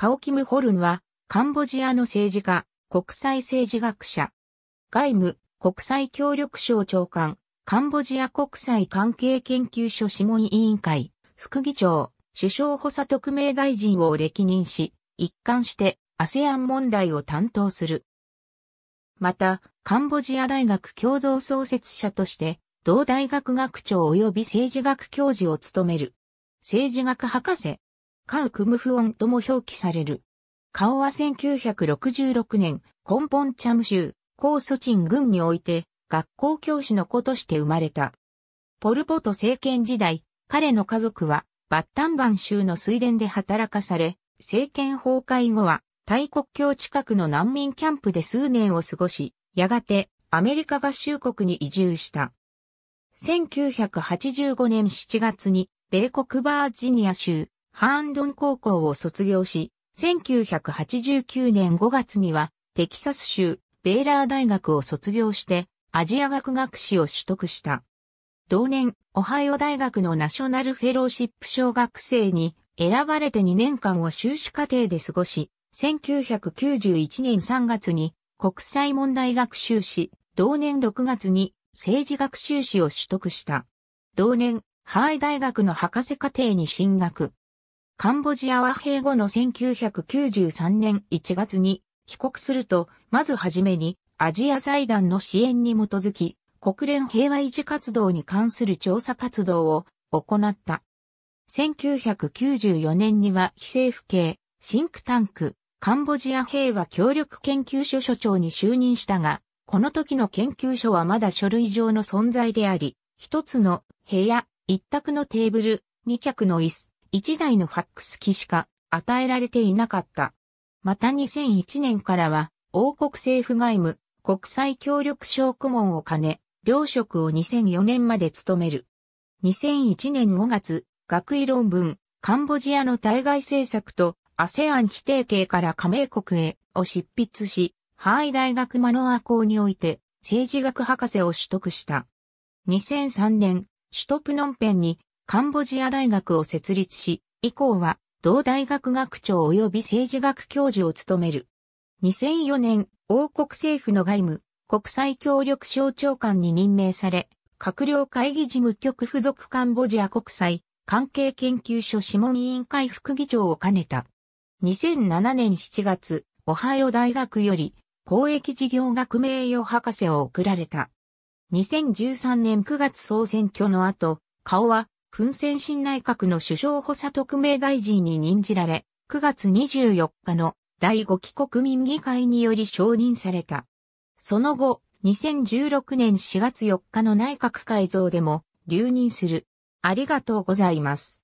カオキム・ホルンは、カンボジアの政治家、国際政治学者、外務、国際協力省長官、カンボジア国際関係研究所諮問委員会、副議長、首相補佐特命大臣を歴任し、一貫して ASEAN 問題を担当する。また、カンボジア大学共同創設者として、同大学学長及び政治学教授を務める。政治学博士、カウクムフオンとも表記される。カオは1966年、コンポンチャム州、高ソチン郡において、学校教師の子として生まれた。ポルポト政権時代、彼の家族は、バッタンバン州の水田で働かされ、政権崩壊後は、大国境近くの難民キャンプで数年を過ごし、やがて、アメリカ合衆国に移住した。1985年7月に、米国バージニア州、ハーンドン高校を卒業し、1989年5月にはテキサス州ベーラー大学を卒業してアジア学学士を取得した。同年、オハイオ大学のナショナルフェローシップ小学生に選ばれて2年間を修士課程で過ごし、1991年3月に国際問題学習士、同年6月に政治学修士を取得した。同年、ハワイ大学の博士課程に進学。カンボジア和平後の1993年1月に帰国すると、まずはじめにアジア財団の支援に基づき、国連平和維持活動に関する調査活動を行った。1994年には非政府系シンクタンクカンボジア平和協力研究所所長に就任したが、この時の研究所はまだ書類上の存在であり、一つの部屋、一択のテーブル、二脚の椅子、1台のファックス機しか与えられていなかった。また2001年からは、王国政府外務、国際協力省顧問を兼ね、両職を2004年まで務める。2001年5月、学位論文、カンボジアの対外政策とアセアン否定系から加盟国へを執筆し、ハーイ大学マノア校において政治学博士を取得した。2003年、首都プノンペンにカンボジア大学を設立し、以降は同大学学長及び政治学教授を務める。2004年、王国政府の外務、国際協力省長官に任命され、閣僚会議事務局付属カンボジア国際関係研究所諮問委員会副議長を兼ねた。2007年7月、オハイオ大学より公益事業学名誉博士を贈られた。2013年9月総選挙の後、顔は訓戦新内閣の首相補佐特命大臣に任じられ、9月24日の第5期国民議会により承認された。その後、2016年4月4日の内閣改造でも留任する。ありがとうございます。